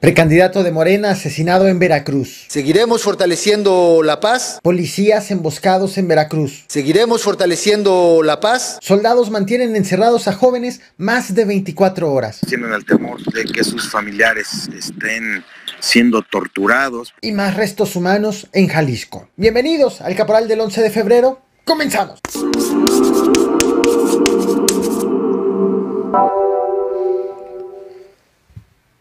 Precandidato de Morena asesinado en Veracruz. Seguiremos fortaleciendo la paz. Policías emboscados en Veracruz. Seguiremos fortaleciendo la paz. Soldados mantienen encerrados a jóvenes más de 24 horas. Tienen el temor de que sus familiares estén siendo torturados. Y más restos humanos en Jalisco. Bienvenidos al Caporal del 11 de febrero. Comenzamos.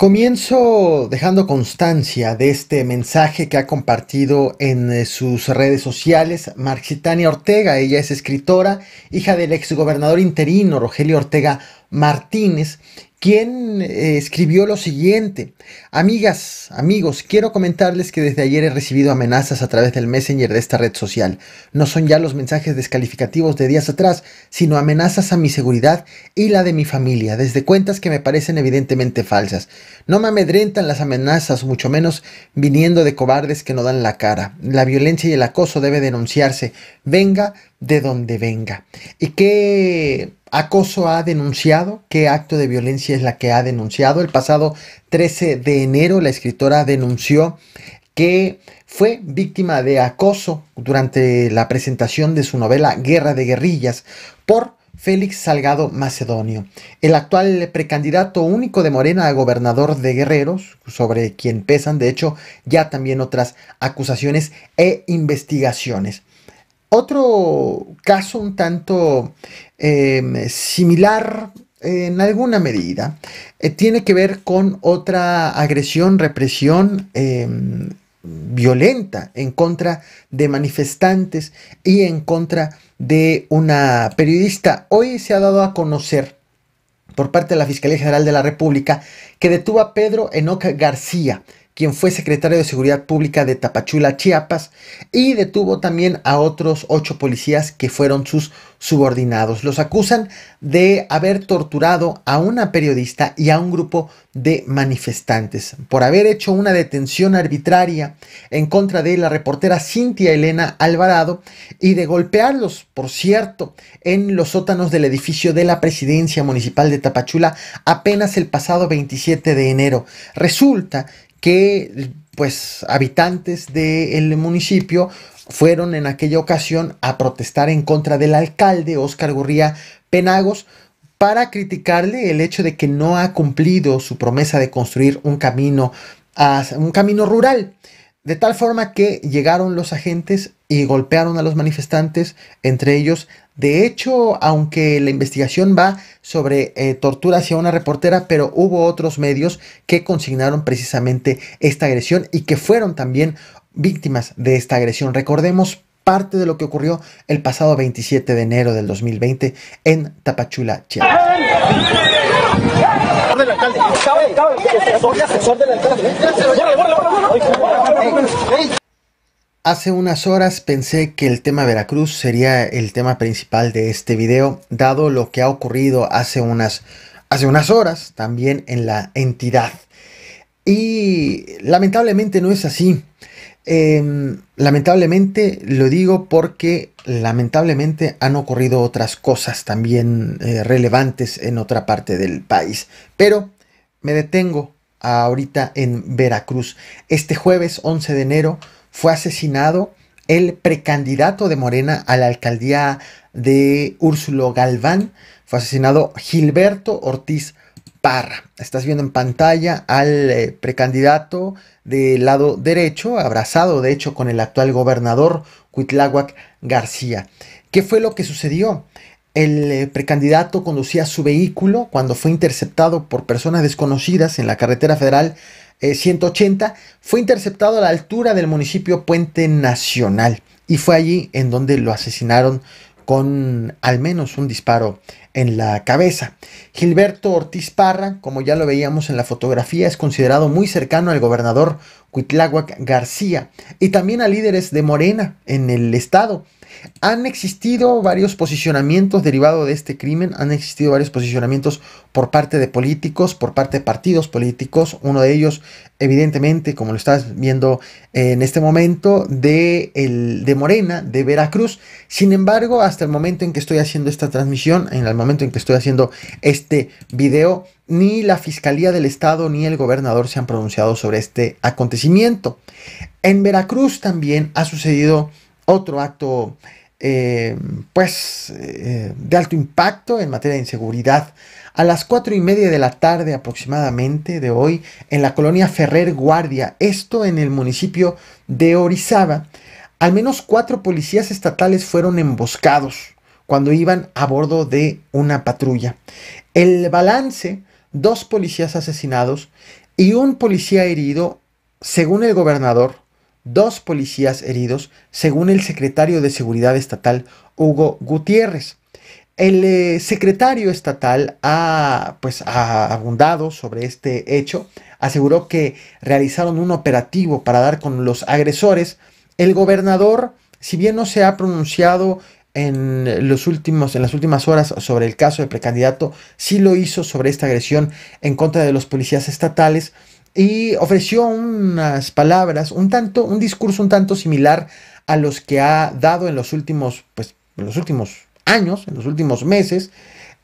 Comienzo dejando constancia de este mensaje que ha compartido en eh, sus redes sociales Marxitania Ortega. Ella es escritora, hija del ex gobernador interino Rogelio Ortega Martínez, quien eh, escribió lo siguiente. Amigas, amigos, quiero comentarles que desde ayer he recibido amenazas a través del Messenger de esta red social. No son ya los mensajes descalificativos de días atrás, sino amenazas a mi seguridad y la de mi familia, desde cuentas que me parecen evidentemente falsas. No me amedrentan las amenazas, mucho menos viniendo de cobardes que no dan la cara. La violencia y el acoso debe denunciarse, venga de donde venga. Y qué Acoso ha denunciado. ¿Qué acto de violencia es la que ha denunciado? El pasado 13 de enero la escritora denunció que fue víctima de acoso durante la presentación de su novela Guerra de Guerrillas por Félix Salgado Macedonio, el actual precandidato único de Morena a gobernador de Guerreros, sobre quien pesan de hecho ya también otras acusaciones e investigaciones. Otro caso un tanto em, similar en alguna medida eh, tiene que ver con otra agresión, represión em, violenta en contra de manifestantes y en contra de una periodista. Hoy se ha dado a conocer por parte de la Fiscalía General de la República que detuvo a Pedro Enoc García, quien fue secretario de Seguridad Pública de Tapachula, Chiapas, y detuvo también a otros ocho policías que fueron sus subordinados. Los acusan de haber torturado a una periodista y a un grupo de manifestantes por haber hecho una detención arbitraria en contra de la reportera Cintia Elena Alvarado y de golpearlos, por cierto, en los sótanos del edificio de la presidencia municipal de Tapachula apenas el pasado 27 de enero. Resulta que pues habitantes del municipio fueron en aquella ocasión a protestar en contra del alcalde Óscar Gurría Penagos para criticarle el hecho de que no ha cumplido su promesa de construir un camino, a, un camino rural. De tal forma que llegaron los agentes y golpearon a los manifestantes, entre ellos de hecho, aunque la investigación va sobre eh, tortura hacia una reportera, pero hubo otros medios que consignaron precisamente esta agresión y que fueron también víctimas de esta agresión. Recordemos parte de lo que ocurrió el pasado 27 de enero del 2020 en Tapachula, Chiapas. Hace unas horas pensé que el tema Veracruz sería el tema principal de este video, dado lo que ha ocurrido hace unas, hace unas horas también en la entidad. Y lamentablemente no es así. Em, lamentablemente lo digo porque lamentablemente han ocurrido otras cosas también eh, relevantes en otra parte del país. Pero me detengo ahorita en Veracruz. Este jueves 11 de enero fue asesinado el precandidato de Morena a la alcaldía de Úrsulo Galván. Fue asesinado Gilberto Ortiz Parra. Estás viendo en pantalla al eh, precandidato del lado derecho, abrazado de hecho con el actual gobernador Cuitláhuac García. ¿Qué fue lo que sucedió? El eh, precandidato conducía su vehículo cuando fue interceptado por personas desconocidas en la carretera federal 180, eh, fue interceptado a la altura del municipio Puente Nacional y fue allí en donde lo asesinaron con al menos un disparo en la cabeza. Gilberto Ortiz Parra, como ya lo veíamos en la fotografía, es considerado muy cercano al gobernador Cuitláhuac García y también a líderes de Morena en el estado han existido varios posicionamientos derivados de este crimen, han existido varios posicionamientos por parte de políticos, por parte de partidos políticos, uno de ellos evidentemente, como lo estás viendo eh, en este momento, de, el, de Morena, de Veracruz. Sin embargo, hasta el momento en que estoy haciendo esta transmisión, en el momento en que estoy haciendo este video, ni la Fiscalía del Estado ni el gobernador se han pronunciado sobre este acontecimiento. En Veracruz también ha sucedido otro acto eh, pues eh, de alto impacto en materia de inseguridad. A las cuatro y media de la tarde aproximadamente de hoy en la colonia Ferrer Guardia, esto en el municipio de Orizaba, al menos cuatro policías estatales fueron emboscados cuando iban a bordo de una patrulla. El balance, dos policías asesinados y un policía herido, según el gobernador, dos policías heridos, según el secretario de Seguridad Estatal, Hugo Gutiérrez. El eh, secretario estatal ha, pues, ha abundado sobre este hecho, aseguró que realizaron un operativo para dar con los agresores. El gobernador, si bien no se ha pronunciado en, los últimos, en las últimas horas sobre el caso del precandidato, sí lo hizo sobre esta agresión en contra de los policías estatales y ofreció unas palabras, un tanto, un discurso un tanto similar a los que ha dado en los últimos, pues, los últimos años, en los últimos meses,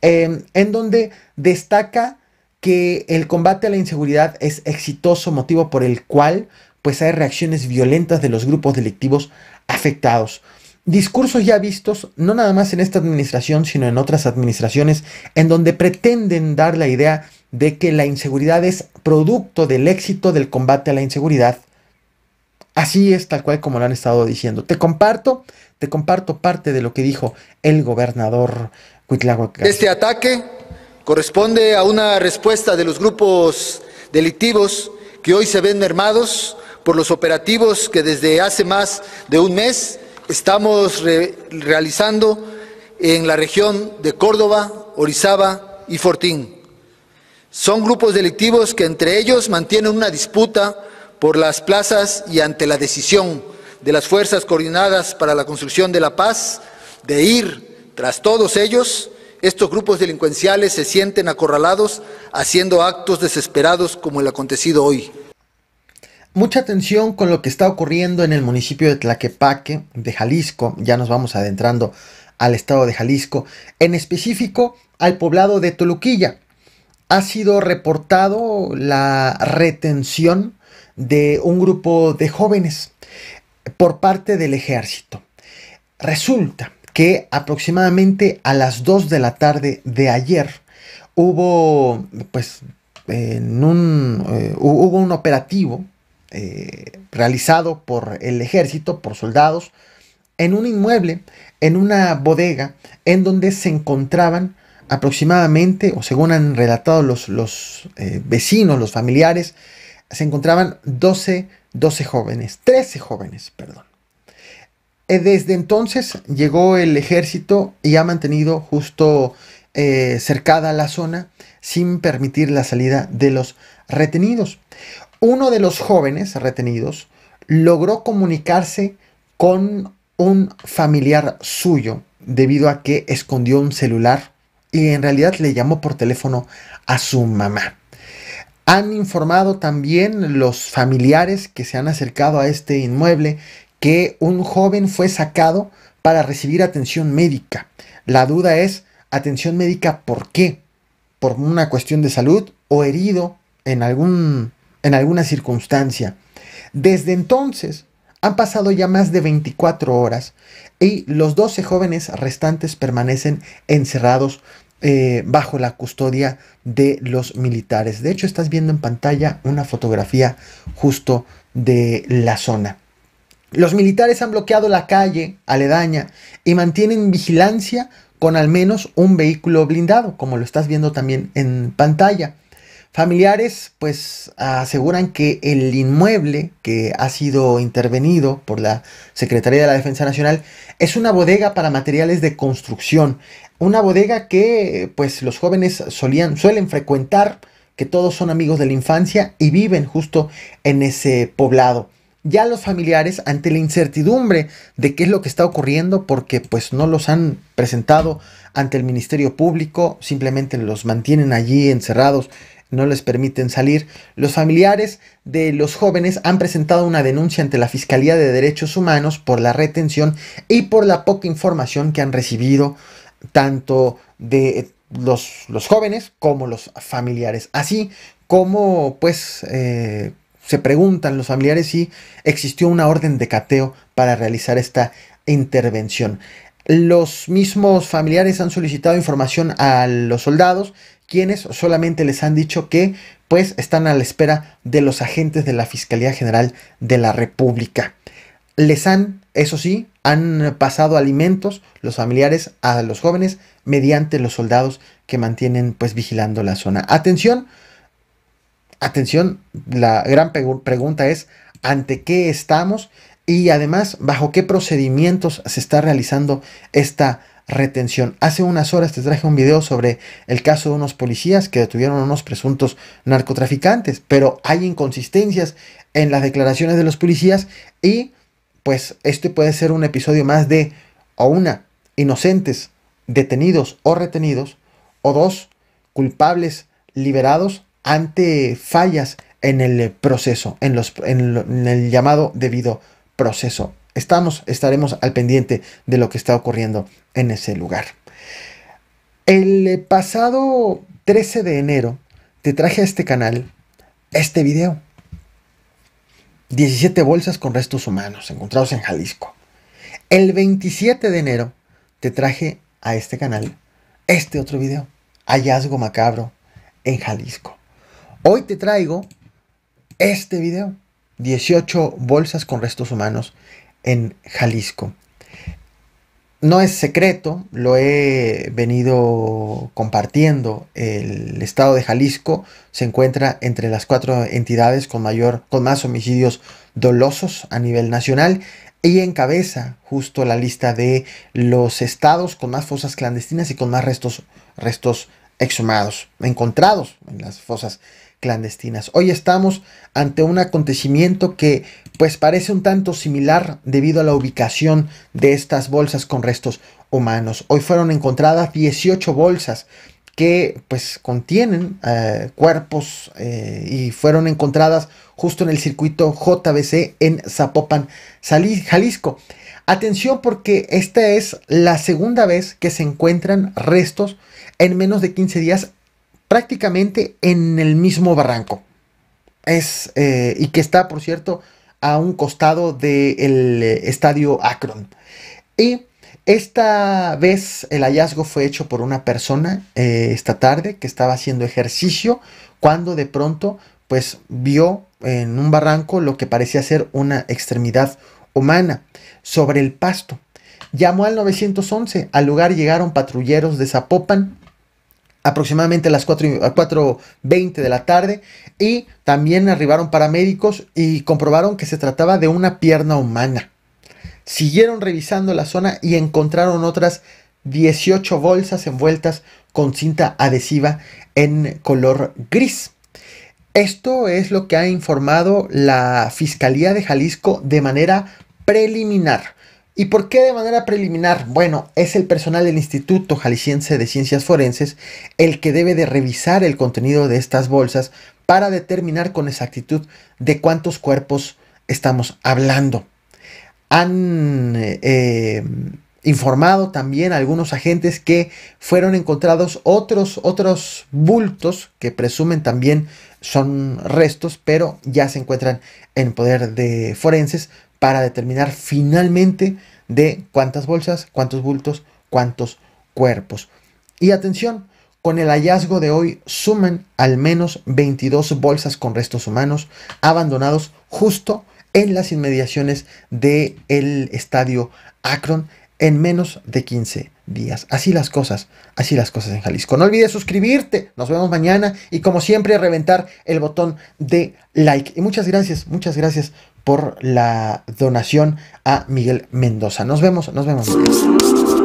em, en donde destaca que el combate a la inseguridad es exitoso, motivo por el cual pues hay reacciones violentas de los grupos delictivos afectados. Discursos ya vistos, no nada más en esta administración, sino en otras administraciones, en donde pretenden dar la idea de que la inseguridad es producto del éxito del combate a la inseguridad. Así es tal cual como lo han estado diciendo. Te comparto, te comparto parte de lo que dijo el gobernador Este ataque corresponde a una respuesta de los grupos delictivos que hoy se ven mermados por los operativos que desde hace más de un mes estamos realizando en la región de Córdoba, Orizaba y Fortín son grupos delictivos que entre ellos mantienen una disputa por las plazas y ante la decisión de las fuerzas coordinadas para la construcción de la paz de ir tras todos ellos, estos grupos delincuenciales se sienten acorralados haciendo actos desesperados como el acontecido hoy. Mucha atención con lo que está ocurriendo en el municipio de Tlaquepaque, de Jalisco. Ya nos vamos adentrando al estado de Jalisco, en específico al poblado de Toluquilla ha sido reportado la retención de un grupo de jóvenes por parte del ejército. Resulta que aproximadamente a las 2 de la tarde de ayer hubo, pues, un, eh, hubo un operativo eh, realizado por el ejército, por soldados, en un inmueble, en una bodega, en donde se encontraban aproximadamente, o según han relatado los, los eh, vecinos, los familiares, se encontraban 12, jóvenes, 13 jóvenes, perdón. Eh, desde entonces llegó el ejército y ha mantenido justo eh, cercada la zona sin permitir la salida de los retenidos. Uno de los jóvenes retenidos logró comunicarse con un familiar suyo debido a que escondió un celular y en realidad le llamó por teléfono a su mamá. Han informado también los familiares que se han acercado a este inmueble que un joven fue sacado para recibir atención médica. La duda es, atención médica, ¿por qué? ¿Por una cuestión de salud o herido en, algún, en alguna circunstancia? Desde entonces, han pasado ya más de 24 horas y los 12 jóvenes restantes permanecen encerrados eh, bajo la custodia de los militares. De hecho, estás viendo en pantalla una fotografía justo de la zona. Los militares han bloqueado la calle aledaña y mantienen vigilancia con al menos un vehículo blindado, como lo estás viendo también en pantalla. Familiares pues aseguran que el inmueble que ha sido intervenido por la Secretaría de la Defensa Nacional es una bodega para materiales de construcción, una bodega que pues los jóvenes solían suelen frecuentar, que todos son amigos de la infancia y viven justo en ese poblado. Ya los familiares ante la incertidumbre de qué es lo que está ocurriendo porque pues no los han presentado ante el Ministerio Público, simplemente los mantienen allí encerrados no les permiten salir. Los familiares de los jóvenes han presentado una denuncia ante la Fiscalía de Derechos Humanos por la retención y por la poca información que han recibido tanto de los, jóvenes como los familiares. Así como pues eh, se preguntan los familiares si existió una orden de cateo para realizar esta intervención. Los mismos familiares han solicitado información a los soldados, quienes solamente les han dicho que pues están a la espera de los agentes de la Fiscalía General de la República. Les han, eso sí, han pasado alimentos los familiares a los jóvenes mediante los soldados que mantienen pues vigilando la zona. Atención, atención, la gran pregunta es, ¿ante qué estamos? y además bajo qué procedimientos se está realizando esta retención. Hace unas horas te traje un video sobre el caso de unos policías que detuvieron a unos presuntos narcotraficantes, pero hay inconsistencias en las declaraciones de los policías y pues este puede ser un episodio más de o una, inocentes detenidos o retenidos, o dos, culpables liberados ante fallas en el proceso, en, los, en, el llamado debido proceso. Estamos, estaremos al pendiente de lo que está ocurriendo en ese lugar. El pasado 13 de enero te traje a este canal este video. 17 bolsas con restos humanos encontrados en Jalisco. El 27 de enero te traje a este canal este otro video. Hallazgo macabro en Jalisco. Hoy te traigo este video. 18 bolsas con restos humanos en Jalisco. No es secreto, lo he venido compartiendo. El estado de Jalisco se encuentra entre las cuatro entidades con mayor, con más homicidios dolosos a nivel nacional y encabeza justo la lista de los estados con más fosas clandestinas y con más restos, restos exhumados, encontrados en las fosas clandestinas Hoy estamos ante un acontecimiento que pues parece un tanto similar debido a la ubicación de estas bolsas con restos humanos. Hoy fueron encontradas 18 bolsas que pues contienen eh, cuerpos eh, y fueron encontradas justo en el circuito JBC en Zapopan, Jalisco. Atención porque esta es la segunda vez que se encuentran restos en menos de 15 días prácticamente en el mismo barranco. Es, eh, y que está, por cierto, a un costado del eh, estadio Akron. Y esta vez el hallazgo fue hecho por una persona eh, esta tarde que estaba haciendo ejercicio cuando de pronto pues vio en un barranco lo que parecía ser una extremidad humana sobre el pasto. Llamó al 911, al lugar llegaron patrulleros de Zapopan, aproximadamente a las 4.20 de la tarde y también arribaron paramédicos y comprobaron que se trataba de una pierna humana. Siguieron revisando la zona y encontraron otras 18 bolsas envueltas con cinta adhesiva en color gris. Esto es lo que ha informado la Fiscalía de Jalisco de manera preliminar. ¿Y por qué de manera preliminar? Bueno, es el personal del Instituto Jalisciense de Ciencias Forenses el que debe de revisar el contenido de estas bolsas para determinar con exactitud de cuántos cuerpos estamos hablando. Han eh, eh, informado también algunos agentes que fueron encontrados otros, otros bultos que presumen también son restos, pero ya se encuentran en poder de forenses para determinar finalmente de cuántas bolsas, cuántos bultos, cuántos cuerpos. Y atención, con el hallazgo de hoy suman al menos 22 bolsas con restos humanos abandonados justo en las inmediaciones del estadio Akron en menos de 15 días. Así las cosas, así las cosas en Jalisco. No olvides suscribirte, nos vemos mañana y como siempre reventar el botón de like. Y muchas gracias, muchas gracias por la donación a Miguel Mendoza. Nos vemos, nos vemos.